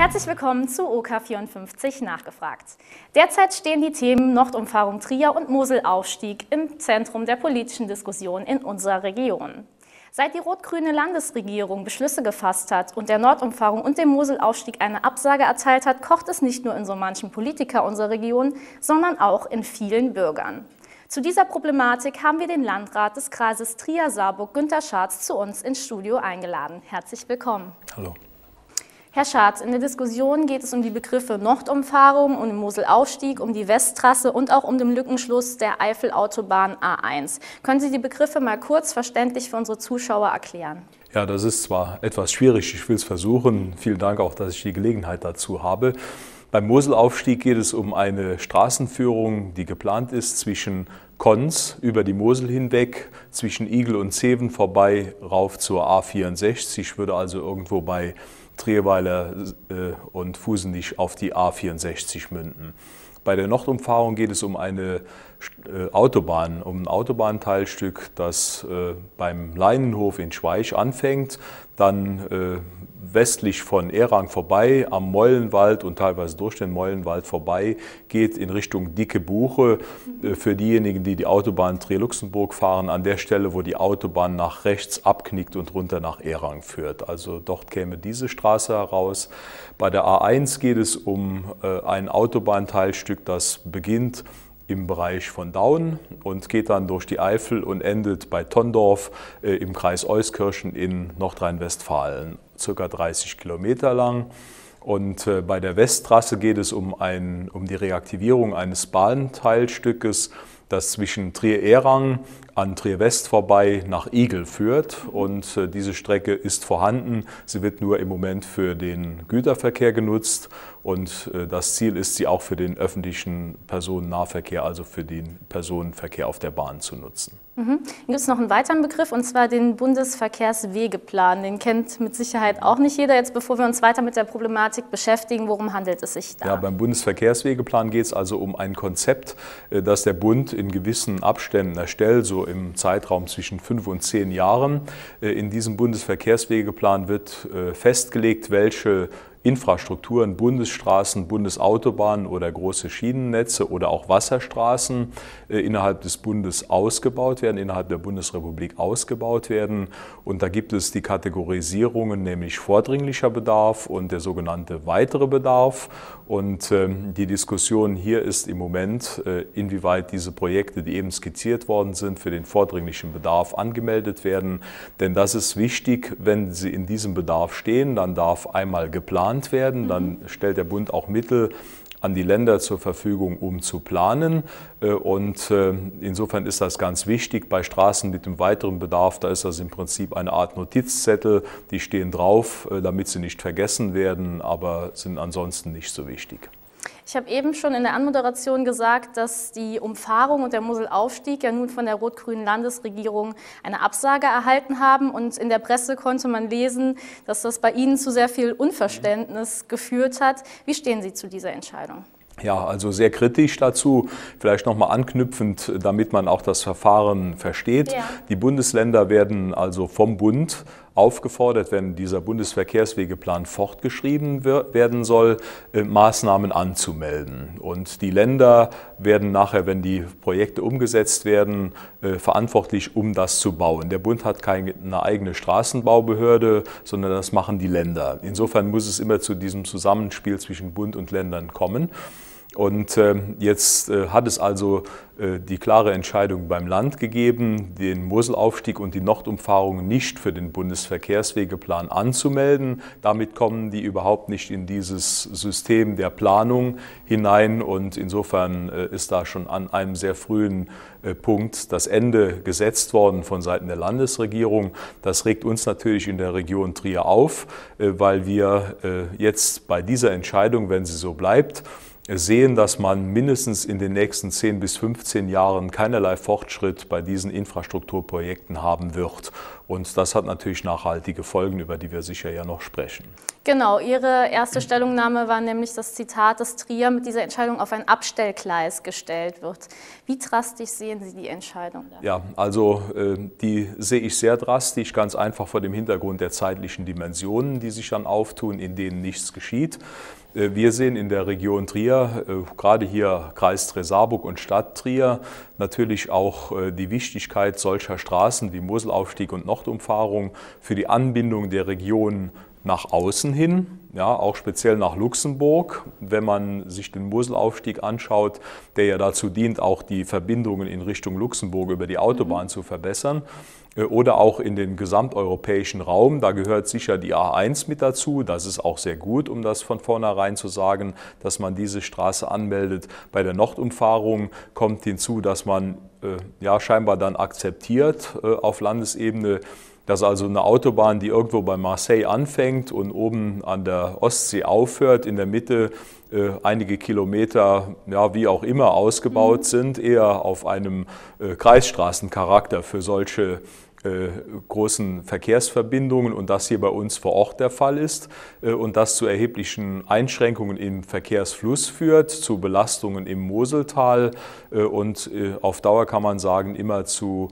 Herzlich willkommen zu OK54 Nachgefragt. Derzeit stehen die Themen Nordumfahrung Trier und Moselaufstieg im Zentrum der politischen Diskussion in unserer Region. Seit die rot-grüne Landesregierung Beschlüsse gefasst hat und der Nordumfahrung und dem Moselaufstieg eine Absage erteilt hat, kocht es nicht nur in so manchen Politiker unserer Region, sondern auch in vielen Bürgern. Zu dieser Problematik haben wir den Landrat des Kreises Trier-Saarburg, Günter Schatz, zu uns ins Studio eingeladen. Herzlich willkommen. Hallo. Herr Schatz, in der Diskussion geht es um die Begriffe Nordumfahrung, um den Moselaufstieg, um die Westtrasse und auch um den Lückenschluss der Eifelautobahn A1. Können Sie die Begriffe mal kurz verständlich für unsere Zuschauer erklären? Ja, das ist zwar etwas schwierig, ich will es versuchen. Vielen Dank auch, dass ich die Gelegenheit dazu habe. Beim Moselaufstieg geht es um eine Straßenführung, die geplant ist zwischen Konz über die Mosel hinweg, zwischen Igel und Zeven vorbei, rauf zur A64, würde also irgendwo bei Trierweiler äh, und Fusenich auf die A64 münden. Bei der Nordumfahrung geht es um eine äh, Autobahn, um ein Autobahnteilstück, das äh, beim Leinenhof in Schweich anfängt, dann westlich von Erang vorbei, am Mäulenwald und teilweise durch den Mäulenwald vorbei geht in Richtung Dicke Buche. Äh, für diejenigen, die die Autobahn Trier-Luxemburg fahren, an der Stelle, wo die Autobahn nach rechts abknickt und runter nach Erang führt. Also dort käme diese Straße heraus. Bei der A1 geht es um äh, ein Autobahnteilstück, das beginnt im Bereich von Daun und geht dann durch die Eifel und endet bei Tondorf äh, im Kreis Euskirchen in Nordrhein-Westfalen, circa 30 Kilometer lang. Und äh, bei der Westtrasse geht es um, ein, um die Reaktivierung eines Bahnteilstückes das zwischen Trier-Erang an Trier-West vorbei nach Igel führt. Und äh, diese Strecke ist vorhanden. Sie wird nur im Moment für den Güterverkehr genutzt. Und äh, das Ziel ist, sie auch für den öffentlichen Personennahverkehr, also für den Personenverkehr auf der Bahn zu nutzen. Mhm. Dann gibt es noch einen weiteren Begriff und zwar den Bundesverkehrswegeplan. Den kennt mit Sicherheit auch nicht jeder. Jetzt, bevor wir uns weiter mit der Problematik beschäftigen, worum handelt es sich da? Ja, beim Bundesverkehrswegeplan geht es also um ein Konzept, äh, das der Bund in gewissen Abständen erstellt, so im Zeitraum zwischen fünf und zehn Jahren. Äh, in diesem Bundesverkehrswegeplan wird äh, festgelegt, welche Infrastrukturen, Bundesstraßen, Bundesautobahnen oder große Schienennetze oder auch Wasserstraßen äh, innerhalb des Bundes ausgebaut werden, innerhalb der Bundesrepublik ausgebaut werden. Und da gibt es die Kategorisierungen, nämlich vordringlicher Bedarf und der sogenannte weitere Bedarf. Und ähm, die Diskussion hier ist im Moment, äh, inwieweit diese Projekte, die eben skizziert worden sind, für den vordringlichen Bedarf angemeldet werden. Denn das ist wichtig, wenn sie in diesem Bedarf stehen, dann darf einmal geplant werden, dann mhm. stellt der Bund auch Mittel an die Länder zur Verfügung, um zu planen. Äh, und äh, insofern ist das ganz wichtig. Bei Straßen mit einem weiteren Bedarf, da ist das im Prinzip eine Art Notizzettel. Die stehen drauf, äh, damit sie nicht vergessen werden, aber sind ansonsten nicht so wichtig. Ich habe eben schon in der Anmoderation gesagt, dass die Umfahrung und der Moselaufstieg ja nun von der rot-grünen Landesregierung eine Absage erhalten haben. Und in der Presse konnte man lesen, dass das bei Ihnen zu sehr viel Unverständnis geführt hat. Wie stehen Sie zu dieser Entscheidung? Ja, also sehr kritisch dazu. Vielleicht nochmal anknüpfend, damit man auch das Verfahren versteht. Ja. Die Bundesländer werden also vom Bund aufgefordert, wenn dieser Bundesverkehrswegeplan fortgeschrieben werden soll, äh, Maßnahmen anzumelden. Und die Länder werden nachher, wenn die Projekte umgesetzt werden, äh, verantwortlich, um das zu bauen. Der Bund hat keine eigene Straßenbaubehörde, sondern das machen die Länder. Insofern muss es immer zu diesem Zusammenspiel zwischen Bund und Ländern kommen. Und ähm, jetzt äh, hat es also äh, die klare Entscheidung beim Land gegeben, den Moselaufstieg und die Nordumfahrung nicht für den Bundesverkehrswegeplan anzumelden. Damit kommen die überhaupt nicht in dieses System der Planung hinein. Und insofern äh, ist da schon an einem sehr frühen äh, Punkt das Ende gesetzt worden von Seiten der Landesregierung. Das regt uns natürlich in der Region Trier auf, äh, weil wir äh, jetzt bei dieser Entscheidung, wenn sie so bleibt, sehen, dass man mindestens in den nächsten 10 bis 15 Jahren keinerlei Fortschritt bei diesen Infrastrukturprojekten haben wird. Und das hat natürlich nachhaltige Folgen, über die wir sicher ja noch sprechen. Genau, Ihre erste Stellungnahme war nämlich das Zitat, dass Trier mit dieser Entscheidung auf ein Abstellgleis gestellt wird. Wie drastisch sehen Sie die Entscheidung? Da? Ja, also ähm, die sehe ich sehr drastisch, ganz einfach vor dem Hintergrund der zeitlichen Dimensionen, die sich dann auftun, in denen nichts geschieht. Äh, wir sehen in der Region Trier, äh, gerade hier Kreis Tresaburg und Stadt Trier, natürlich auch äh, die Wichtigkeit solcher Straßen wie Moselaufstieg und Nordumfahrung für die Anbindung der Region nach außen hin, ja, auch speziell nach Luxemburg, wenn man sich den Moselaufstieg anschaut, der ja dazu dient, auch die Verbindungen in Richtung Luxemburg über die Autobahn mhm. zu verbessern äh, oder auch in den gesamteuropäischen Raum. Da gehört sicher die A1 mit dazu. Das ist auch sehr gut, um das von vornherein zu sagen, dass man diese Straße anmeldet. Bei der Nordumfahrung kommt hinzu, dass man äh, ja scheinbar dann akzeptiert äh, auf Landesebene dass also eine Autobahn, die irgendwo bei Marseille anfängt und oben an der Ostsee aufhört, in der Mitte äh, einige Kilometer, ja, wie auch immer, ausgebaut mhm. sind, eher auf einem äh, Kreisstraßencharakter für solche äh, großen Verkehrsverbindungen und das hier bei uns vor Ort der Fall ist äh, und das zu erheblichen Einschränkungen im Verkehrsfluss führt, zu Belastungen im Moseltal äh, und auf Dauer kann man sagen immer zu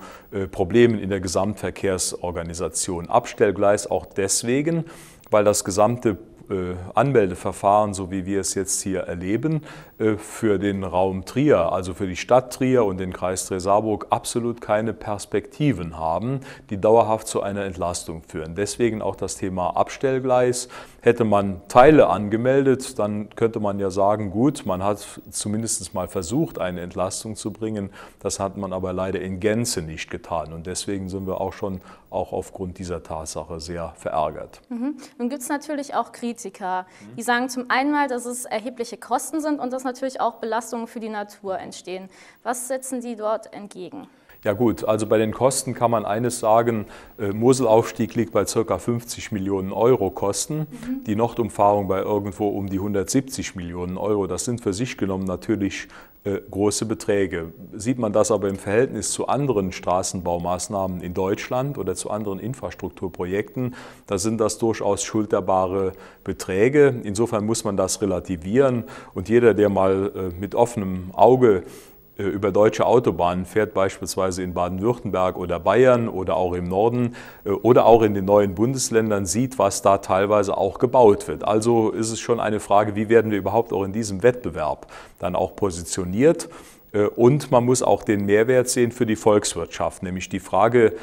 Problemen in der Gesamtverkehrsorganisation. Abstellgleis auch deswegen, weil das gesamte äh, Anmeldeverfahren, so wie wir es jetzt hier erleben, äh, für den Raum Trier, also für die Stadt Trier und den Kreis Dresarburg absolut keine Perspektiven haben, die dauerhaft zu einer Entlastung führen. Deswegen auch das Thema Abstellgleis. Hätte man Teile angemeldet, dann könnte man ja sagen, gut, man hat zumindest mal versucht, eine Entlastung zu bringen. Das hat man aber leider in Gänze nicht getan. Und deswegen sind wir auch schon auch aufgrund dieser Tatsache sehr verärgert. Mhm. Nun gibt es natürlich auch Kritiker, mhm. die sagen zum einen mal, dass es erhebliche Kosten sind und dass natürlich auch Belastungen für die Natur entstehen. Was setzen die dort entgegen? Ja gut, also bei den Kosten kann man eines sagen, äh, Moselaufstieg liegt bei ca. 50 Millionen Euro Kosten, mhm. die Nordumfahrung bei irgendwo um die 170 Millionen Euro. Das sind für sich genommen natürlich äh, große Beträge. Sieht man das aber im Verhältnis zu anderen Straßenbaumaßnahmen in Deutschland oder zu anderen Infrastrukturprojekten, da sind das durchaus schulterbare Beträge. Insofern muss man das relativieren und jeder, der mal äh, mit offenem Auge äh, über deutsche Autobahnen fährt, beispielsweise in Baden-Württemberg oder Bayern oder auch im Norden äh, oder auch in den neuen Bundesländern sieht, was da teilweise auch gebaut wird. Also ist es schon eine Frage, wie werden wir überhaupt auch in diesem Wettbewerb dann auch positioniert? Äh, und man muss auch den Mehrwert sehen für die Volkswirtschaft, nämlich die Frage,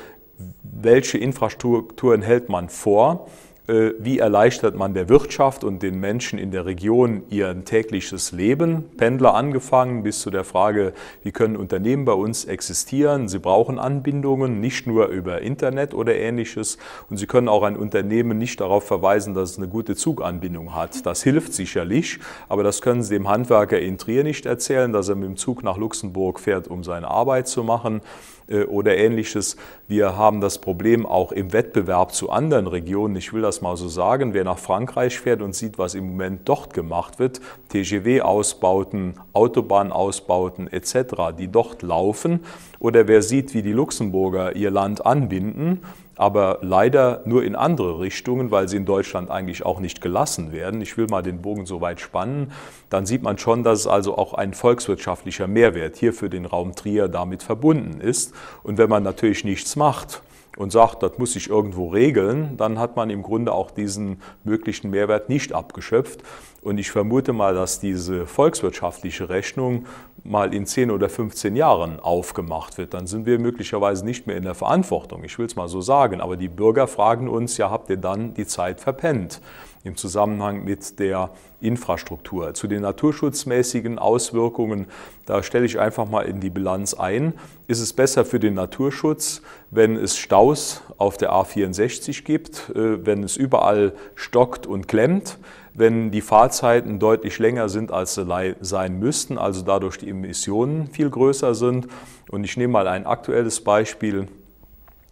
welche Infrastrukturen hält man vor? Äh, wie erleichtert man der Wirtschaft und den Menschen in der Region ihr tägliches Leben. Pendler angefangen bis zu der Frage, wie können Unternehmen bei uns existieren. Sie brauchen Anbindungen, nicht nur über Internet oder ähnliches. Und sie können auch ein Unternehmen nicht darauf verweisen, dass es eine gute Zuganbindung hat. Das hilft sicherlich, aber das können Sie dem Handwerker in Trier nicht erzählen, dass er mit dem Zug nach Luxemburg fährt, um seine Arbeit zu machen. Äh, oder ähnliches. Wir haben das Problem auch im Wettbewerb zu anderen Regionen. Ich will das mal so sagen. Wer nach Frankreich fährt und sieht, was im Moment dort gemacht wird, TGW-Ausbauten, Autobahnausbauten etc., die dort laufen, oder wer sieht, wie die Luxemburger ihr Land anbinden, aber leider nur in andere Richtungen, weil sie in Deutschland eigentlich auch nicht gelassen werden. Ich will mal den Bogen so weit spannen. Dann sieht man schon, dass es also auch ein volkswirtschaftlicher Mehrwert hier für den Raum Trier damit verbunden ist. Und wenn man natürlich nichts macht, und sagt, das muss sich irgendwo regeln, dann hat man im Grunde auch diesen möglichen Mehrwert nicht abgeschöpft. Und ich vermute mal, dass diese volkswirtschaftliche Rechnung mal in 10 oder 15 Jahren aufgemacht wird. Dann sind wir möglicherweise nicht mehr in der Verantwortung. Ich will es mal so sagen. Aber die Bürger fragen uns, ja, habt ihr dann die Zeit verpennt? im Zusammenhang mit der Infrastruktur. Zu den naturschutzmäßigen Auswirkungen, da stelle ich einfach mal in die Bilanz ein. Ist es besser für den Naturschutz, wenn es Staus auf der A64 gibt, äh, wenn es überall stockt und klemmt? wenn die Fahrzeiten deutlich länger sind, als sie sein müssten, also dadurch die Emissionen viel größer sind. Und ich nehme mal ein aktuelles Beispiel.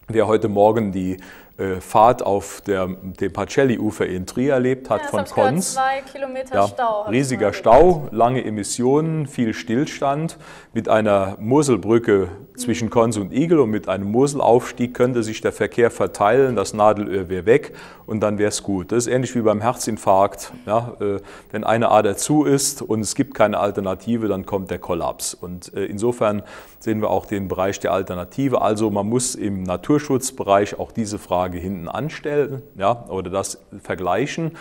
Wer heute Morgen die äh, Fahrt auf der, dem Pacelli-Ufer in Trier erlebt hat ja, von Konz. Zwei Kilometer ja, Stau. Riesiger Stau, lange Emissionen, viel Stillstand. Mit einer Moselbrücke mhm. zwischen Konz und Igel und mit einem Moselaufstieg könnte sich der Verkehr verteilen, das Nadelöhr wäre weg und dann wäre es gut. Das ist ähnlich wie beim Herzinfarkt. Ja, äh, wenn eine Ader zu ist und es gibt keine Alternative, dann kommt der Kollaps. Und äh, insofern sehen wir auch den Bereich der Alternative. Also man muss im Natur Naturschutzbereich auch diese Frage hinten anstellen ja, oder das vergleichen.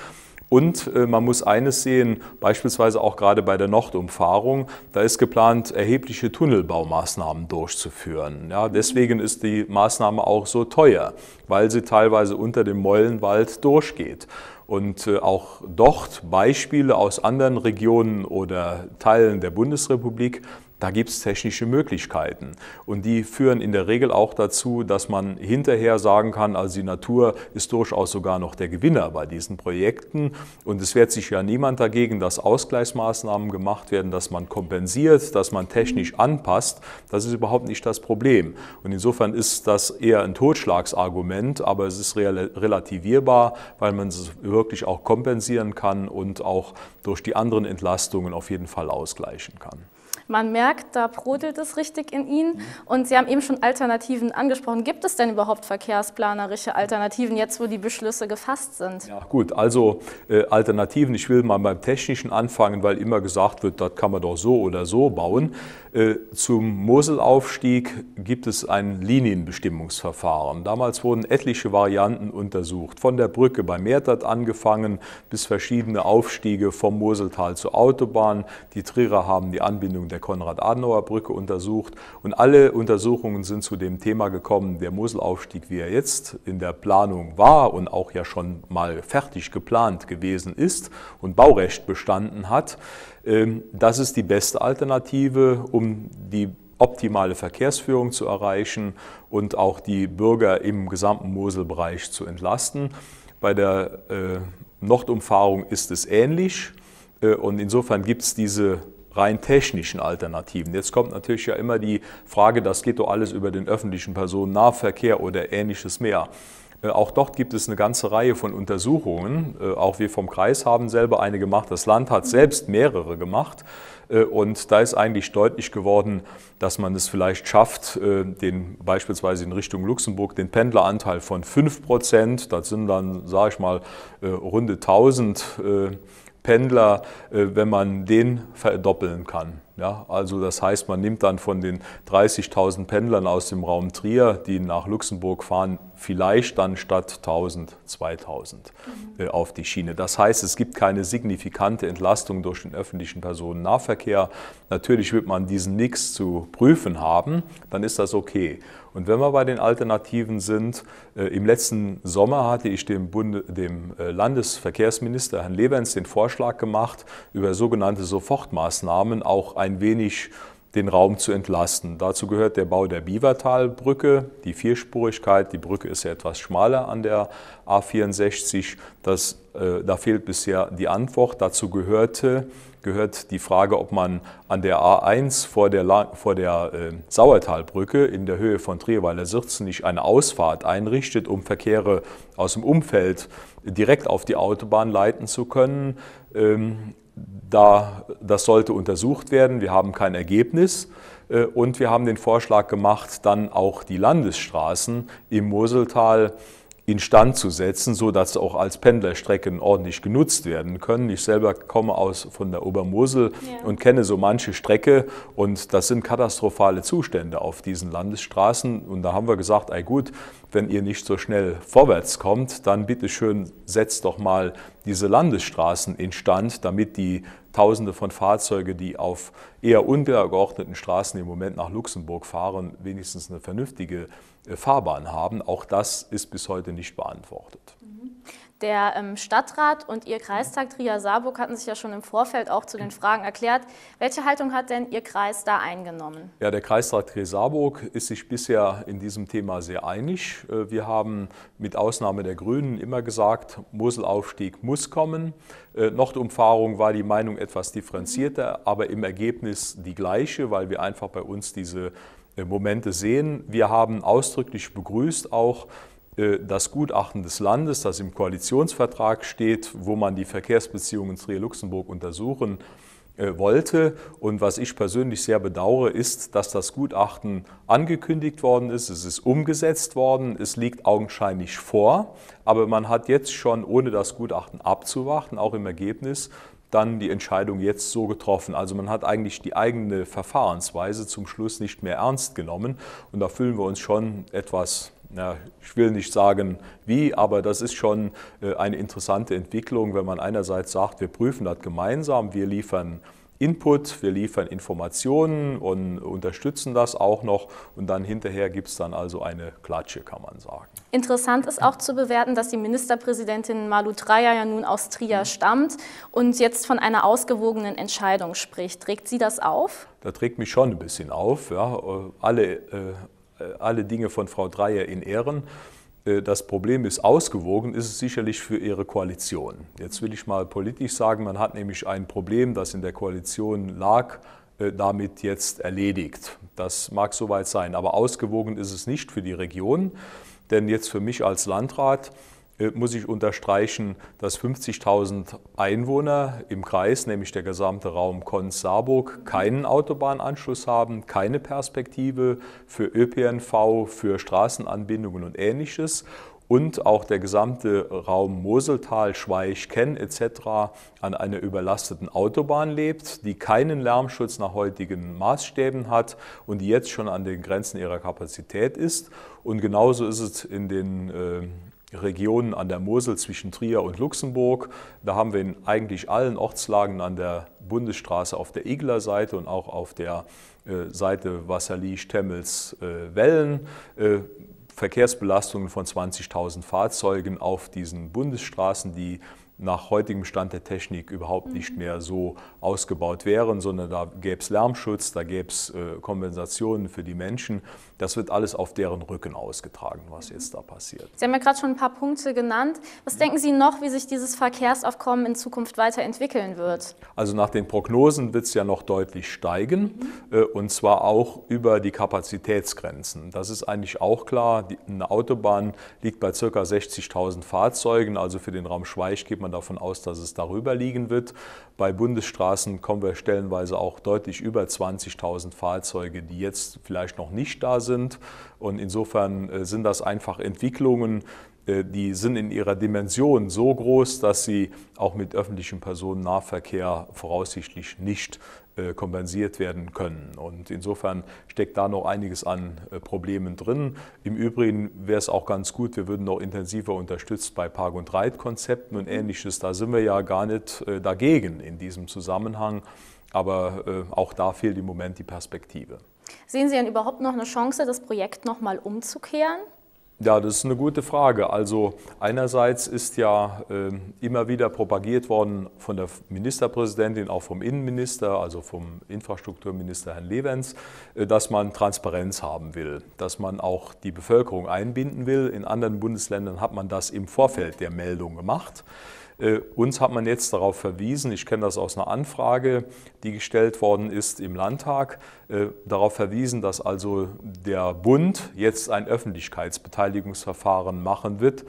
Und äh, man muss eines sehen, beispielsweise auch gerade bei der Nordumfahrung, da ist geplant, erhebliche Tunnelbaumaßnahmen durchzuführen. Ja, deswegen ist die Maßnahme auch so teuer, weil sie teilweise unter dem Mäulenwald durchgeht. Und äh, auch dort Beispiele aus anderen Regionen oder Teilen der Bundesrepublik da gibt es technische Möglichkeiten und die führen in der Regel auch dazu, dass man hinterher sagen kann, also die Natur ist durchaus sogar noch der Gewinner bei diesen Projekten und es wehrt sich ja niemand dagegen, dass Ausgleichsmaßnahmen gemacht werden, dass man kompensiert, dass man technisch anpasst. Das ist überhaupt nicht das Problem und insofern ist das eher ein Totschlagsargument, aber es ist relativierbar, weil man es wirklich auch kompensieren kann und auch durch die anderen Entlastungen auf jeden Fall ausgleichen kann. Man merkt, da brodelt es richtig in ihnen. Und Sie haben eben schon Alternativen angesprochen. Gibt es denn überhaupt verkehrsplanerische Alternativen, jetzt wo die Beschlüsse gefasst sind? Ja, gut, also äh, Alternativen. Ich will mal beim Technischen anfangen, weil immer gesagt wird, das kann man doch so oder so bauen. Äh, zum Moselaufstieg gibt es ein Linienbestimmungsverfahren. Damals wurden etliche Varianten untersucht. Von der Brücke bei Meertat angefangen bis verschiedene Aufstiege vom Moseltal zur Autobahn. Die Trierer haben die Anbindung der Konrad-Adenauer-Brücke untersucht. Und alle Untersuchungen sind zu dem Thema gekommen, der Moselaufstieg, wie er jetzt in der Planung war und auch ja schon mal fertig geplant gewesen ist und Baurecht bestanden hat, ähm, das ist die beste Alternative, um die optimale Verkehrsführung zu erreichen und auch die Bürger im gesamten Moselbereich zu entlasten. Bei der äh, Nordumfahrung ist es ähnlich äh, und insofern gibt es diese rein technischen Alternativen. Jetzt kommt natürlich ja immer die Frage, das geht doch alles über den öffentlichen Personennahverkehr oder ähnliches mehr. Äh, auch dort gibt es eine ganze Reihe von Untersuchungen. Äh, auch wir vom Kreis haben selber eine gemacht. Das Land hat selbst mehrere gemacht. Äh, und da ist eigentlich deutlich geworden, dass man es vielleicht schafft, den, beispielsweise in Richtung Luxemburg den Pendleranteil von 5 Prozent, das sind dann, sage ich mal, runde 1000 Pendler, äh, wenn man den verdoppeln kann. Ja, also das heißt, man nimmt dann von den 30.000 Pendlern aus dem Raum Trier, die nach Luxemburg fahren, vielleicht dann statt 1.000, 2.000 mhm. Äh, auf die Schiene. Das heißt, es gibt keine signifikante Entlastung durch den öffentlichen Personennahverkehr. Natürlich wird man diesen Nix zu prüfen haben, dann ist das okay. Und wenn wir bei den Alternativen sind, äh, im letzten Sommer hatte ich dem, Bunde, dem äh, Landesverkehrsminister Herrn Lebens den Vorschlag gemacht, über sogenannte Sofortmaßnahmen auch ein wenig den Raum zu entlasten. Dazu gehört der Bau der Biebertalbrücke, die Vierspurigkeit. Die Brücke ist ja etwas schmaler an der A64. Das, äh, da fehlt bisher die Antwort. Dazu gehörte, gehört die Frage, ob man an der A1 vor der, La vor der äh, Sauertalbrücke in der Höhe von Trierweiler Sirzen nicht eine Ausfahrt einrichtet, um Verkehre aus dem Umfeld direkt auf die Autobahn leiten zu können. Ähm, da, das sollte untersucht werden. Wir haben kein Ergebnis. Äh, und wir haben den Vorschlag gemacht, dann auch die Landesstraßen im Moseltal instand zu setzen, sodass auch als Pendlerstrecken ordentlich genutzt werden können. Ich selber komme aus von der Obermosel ja. und kenne so manche Strecke und das sind katastrophale Zustände auf diesen Landesstraßen. Und da haben wir gesagt, ey gut, wenn ihr nicht so schnell vorwärts kommt, dann bitte schön setzt doch mal diese Landesstraßen instand, damit die Tausende von Fahrzeugen, die auf eher untergeordneten Straßen im Moment nach Luxemburg fahren, wenigstens eine vernünftige äh, Fahrbahn haben. Auch das ist bis heute nicht beantwortet. Der ähm, Stadtrat und Ihr Kreistag Trier-Saarburg hatten sich ja schon im Vorfeld auch zu den Fragen erklärt. Welche Haltung hat denn Ihr Kreis da eingenommen? Ja, der Kreistag Trier-Saarburg ist sich bisher in diesem Thema sehr einig. Äh, wir haben mit Ausnahme der Grünen immer gesagt, Moselaufstieg muss kommen. Äh, Nordumfahrung war die Meinung etwas differenzierter, mhm. aber im Ergebnis die gleiche, weil wir einfach bei uns diese äh, Momente sehen. Wir haben ausdrücklich begrüßt auch, äh, das Gutachten des Landes, das im Koalitionsvertrag steht, wo man die Verkehrsbeziehungen Trier-Luxemburg untersuchen äh, wollte. Und was ich persönlich sehr bedauere, ist, dass das Gutachten angekündigt worden ist, es ist umgesetzt worden, es liegt augenscheinlich vor, aber man hat jetzt schon, ohne das Gutachten abzuwarten, auch im Ergebnis, dann die Entscheidung jetzt so getroffen. Also man hat eigentlich die eigene Verfahrensweise zum Schluss nicht mehr ernst genommen und da fühlen wir uns schon etwas na, ich will nicht sagen wie, aber das ist schon äh, eine interessante Entwicklung, wenn man einerseits sagt, wir prüfen das gemeinsam, wir liefern Input, wir liefern Informationen und unterstützen das auch noch und dann hinterher gibt es dann also eine Klatsche, kann man sagen. Interessant ist auch zu bewerten, dass die Ministerpräsidentin Malu Dreyer ja nun aus Trier mhm. stammt und jetzt von einer ausgewogenen Entscheidung spricht. Trägt sie das auf? Da trägt mich schon ein bisschen auf. Ja. Äh, alle äh, äh, alle Dinge von Frau Dreyer in Ehren. Äh, das Problem ist ausgewogen, ist es sicherlich für ihre Koalition. Jetzt will ich mal politisch sagen, man hat nämlich ein Problem, das in der Koalition lag, äh, damit jetzt erledigt. Das mag soweit sein, aber ausgewogen ist es nicht für die Region, denn jetzt für mich als Landrat äh, muss ich unterstreichen, dass 50.000 Einwohner im Kreis, nämlich der gesamte Raum Konz-Saarburg, keinen Autobahnanschluss haben, keine Perspektive für ÖPNV, für Straßenanbindungen und ähnliches und auch der gesamte Raum Moseltal, Schweich, Kenn etc. an einer überlasteten Autobahn lebt, die keinen Lärmschutz nach heutigen Maßstäben hat und die jetzt schon an den Grenzen ihrer Kapazität ist. Und genauso ist es in den äh, Regionen an der Mosel zwischen Trier und Luxemburg. Da haben wir in eigentlich allen Ortslagen an der Bundesstraße auf der Igler Seite und auch auf der äh, Seite Wasserlie-Stemmels-Wellen äh, äh, Verkehrsbelastungen von 20.000 Fahrzeugen auf diesen Bundesstraßen, die nach heutigem Stand der Technik überhaupt mhm. nicht mehr so ausgebaut wären, sondern da gäbe es Lärmschutz, da gäbe es Kompensationen für die Menschen. Das wird alles auf deren Rücken ausgetragen, was jetzt da passiert. Sie haben ja gerade schon ein paar Punkte genannt. Was denken Sie noch, wie sich dieses Verkehrsaufkommen in Zukunft weiterentwickeln wird? Also nach den Prognosen wird es ja noch deutlich steigen mhm. Äh, und zwar auch über die Kapazitätsgrenzen. Das ist eigentlich auch klar. Eine Autobahn liegt bei ca. 60.000 Fahrzeugen, also für den Raum Schweich geht man davon aus, dass es darüber liegen wird. Bei Bundesstraßen kommen wir stellenweise auch deutlich über 20.000 Fahrzeuge, die jetzt vielleicht noch nicht da sind. Und insofern äh, sind das einfach Entwicklungen, äh, die sind in ihrer Dimension so groß, dass sie auch mit öffentlichem Personennahverkehr voraussichtlich nicht äh, kompensiert werden können. Und insofern steckt da noch einiges an äh, Problemen drin. Im Übrigen wäre es auch ganz gut, wir würden noch intensiver unterstützt bei Park- und Reitkonzepten und mhm. ähnliches. Da sind wir ja gar nicht äh, dagegen in diesem Zusammenhang. Aber auch da fehlt im Moment die Perspektive. Sehen Sie denn überhaupt noch eine Chance, das Projekt nochmal umzukehren? Ja, das ist eine gute Frage. Also einerseits ist ja äh, immer wieder propagiert worden von der Ministerpräsidentin, auch vom Innenminister, also vom Infrastrukturminister Herrn Levens, äh, dass man Transparenz haben will, dass man auch die Bevölkerung einbinden will. In anderen Bundesländern hat man das im Vorfeld der Meldung gemacht. Äh, uns hat man jetzt darauf verwiesen, ich kenne das aus einer Anfrage, die gestellt worden ist im Landtag, äh, darauf verwiesen, dass also der Bund jetzt ein Öffentlichkeitsbeteiligungsverfahren machen wird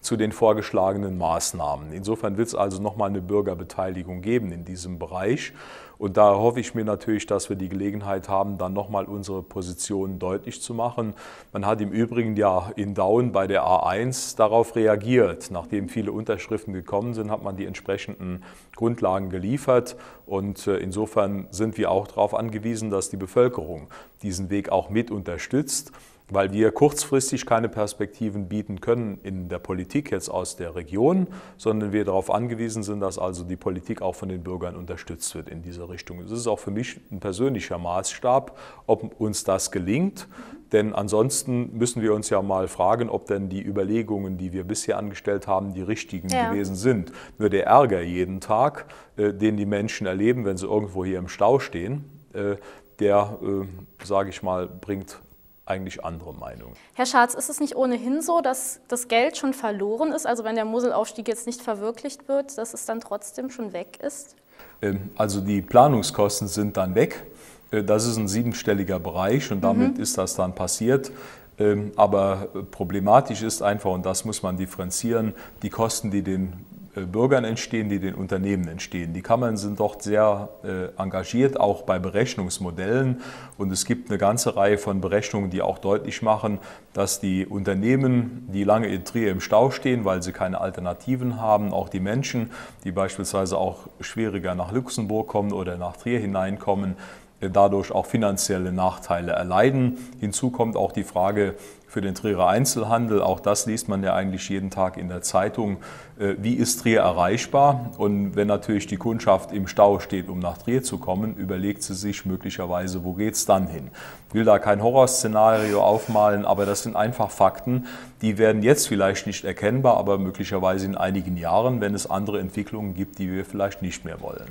zu den vorgeschlagenen Maßnahmen. Insofern wird es also nochmal eine Bürgerbeteiligung geben in diesem Bereich. Und da hoffe ich mir natürlich, dass wir die Gelegenheit haben, dann nochmal unsere Positionen deutlich zu machen. Man hat im Übrigen ja in Daun bei der A1 darauf reagiert. Nachdem viele Unterschriften gekommen sind, hat man die entsprechenden Grundlagen geliefert. Und äh, insofern sind wir auch darauf angewiesen, dass die Bevölkerung diesen Weg auch mit unterstützt weil wir kurzfristig keine Perspektiven bieten können in der Politik jetzt aus der Region, sondern wir darauf angewiesen sind, dass also die Politik auch von den Bürgern unterstützt wird in dieser Richtung. Es ist auch für mich ein persönlicher Maßstab, ob uns das gelingt. Denn ansonsten müssen wir uns ja mal fragen, ob denn die Überlegungen, die wir bisher angestellt haben, die richtigen ja. gewesen sind. Nur der Ärger jeden Tag, äh, den die Menschen erleben, wenn sie irgendwo hier im Stau stehen, äh, der, äh, sage ich mal, bringt eigentlich andere Meinung. Herr Schatz, ist es nicht ohnehin so, dass das Geld schon verloren ist? Also wenn der Moselaufstieg jetzt nicht verwirklicht wird, dass es dann trotzdem schon weg ist? Ähm, also die Planungskosten sind dann weg. Äh, das ist ein siebenstelliger Bereich und damit mhm. ist das dann passiert. Ähm, aber problematisch ist einfach, und das muss man differenzieren, die Kosten, die den äh, Bürgern entstehen, die den Unternehmen entstehen. Die Kammern sind dort sehr äh, engagiert, auch bei Berechnungsmodellen. Und es gibt eine ganze Reihe von Berechnungen, die auch deutlich machen, dass die Unternehmen, die lange in Trier im Stau stehen, weil sie keine Alternativen haben, auch die Menschen, die beispielsweise auch schwieriger nach Luxemburg kommen oder nach Trier hineinkommen, äh, dadurch auch finanzielle Nachteile erleiden. Hinzu kommt auch die Frage, für den Trierer Einzelhandel. Auch das liest man ja eigentlich jeden Tag in der Zeitung. Äh, wie ist Trier erreichbar? Und wenn natürlich die Kundschaft im Stau steht, um nach Trier zu kommen, überlegt sie sich möglicherweise, wo geht es dann hin? Ich will da kein Horrorszenario aufmalen, aber das sind einfach Fakten, die werden jetzt vielleicht nicht erkennbar, aber möglicherweise in einigen Jahren, wenn es andere Entwicklungen gibt, die wir vielleicht nicht mehr wollen.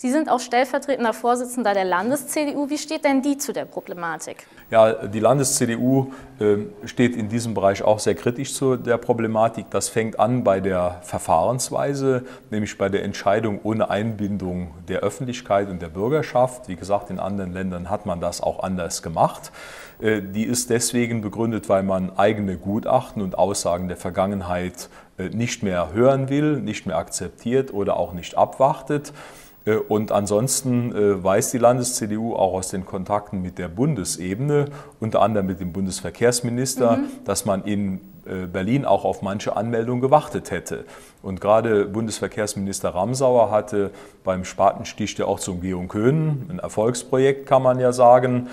Sie sind auch stellvertretender Vorsitzender der Landes-CDU. Wie steht denn die zu der Problematik? Ja, die Landes-CDU ähm, steht in diesem Bereich auch sehr kritisch zu der Problematik. Das fängt an bei der Verfahrensweise, nämlich bei der Entscheidung ohne Einbindung der Öffentlichkeit und der Bürgerschaft. Wie gesagt, in anderen Ländern hat man das auch anders gemacht. Äh, die ist deswegen begründet, weil man eigene Gutachten und Aussagen der Vergangenheit äh, nicht mehr hören will, nicht mehr akzeptiert oder auch nicht abwartet. Äh, und ansonsten äh, weiß die Landes-CDU auch aus den Kontakten mit der Bundesebene, unter anderem mit dem Bundesverkehrsminister, mhm. dass man in äh, Berlin auch auf manche Anmeldungen gewartet hätte. Und gerade Bundesverkehrsminister Ramsauer hatte beim Spatenstich der Ortsumgehung Köhnen, ein Erfolgsprojekt kann man ja sagen,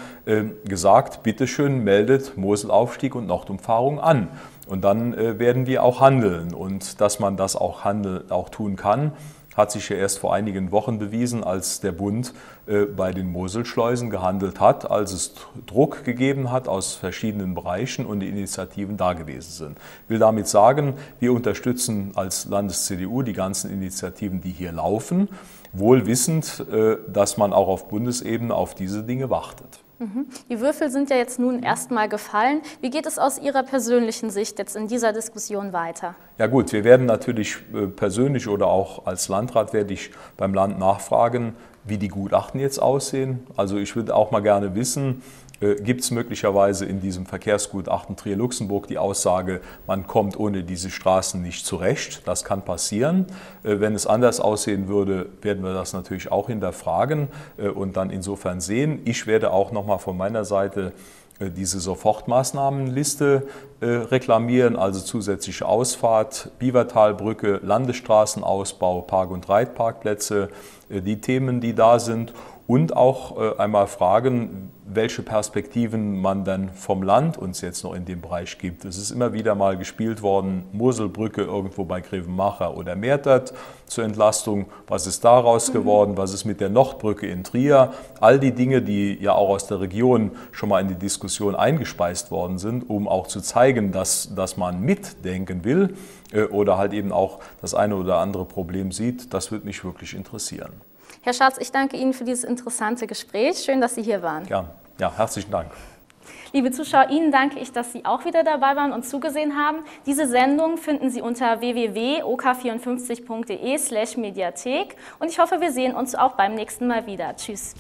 gesagt, bitteschön meldet Moselaufstieg und Nordumfahrung an. Und dann werden wir auch handeln. Und dass man das auch, handel, auch tun kann, hat sich ja erst vor einigen Wochen bewiesen, als der Bund äh, bei den Moselschleusen gehandelt hat, als es Druck gegeben hat aus verschiedenen Bereichen und die Initiativen da gewesen sind. Ich will damit sagen, wir unterstützen als Landes-CDU die ganzen Initiativen, die hier laufen, wohl wissend, äh, dass man auch auf Bundesebene auf diese Dinge wartet. Mhm. Die Würfel sind ja jetzt nun erstmal gefallen. Wie geht es aus Ihrer persönlichen Sicht jetzt in dieser Diskussion weiter? Ja gut, wir werden natürlich äh, persönlich oder auch als Landrat werde ich beim Land nachfragen, wie die Gutachten jetzt aussehen. Also ich würde auch mal gerne wissen, äh, gibt es möglicherweise in diesem Verkehrsgutachten Trier-Luxemburg die Aussage, man kommt ohne diese Straßen nicht zurecht. Das kann passieren. Äh, wenn es anders aussehen würde, werden wir das natürlich auch hinterfragen äh, und dann insofern sehen. Ich werde auch nochmal von meiner Seite diese Sofortmaßnahmenliste reklamieren, also zusätzliche Ausfahrt, Biebertalbrücke, Landesstraßenausbau, Park- und Reitparkplätze, die Themen, die da sind und auch einmal fragen, welche Perspektiven man dann vom Land uns jetzt noch in dem Bereich gibt. Es ist immer wieder mal gespielt worden, Moselbrücke irgendwo bei Grevenmacher oder Mertert zur Entlastung. Was ist daraus mhm. geworden? Was ist mit der Nordbrücke in Trier? All die Dinge, die ja auch aus der Region schon mal in die Diskussion eingespeist worden sind, um auch zu zeigen, dass, dass man mitdenken will äh, oder halt eben auch das eine oder andere Problem sieht, das würde mich wirklich interessieren. Herr Schatz, ich danke Ihnen für dieses interessante Gespräch. Schön, dass Sie hier waren. Gern. Ja, herzlichen Dank. Liebe Zuschauer, Ihnen danke ich, dass Sie auch wieder dabei waren und zugesehen haben. Diese Sendung finden Sie unter www.ok54.de/mediathek und ich hoffe, wir sehen uns auch beim nächsten Mal wieder. Tschüss.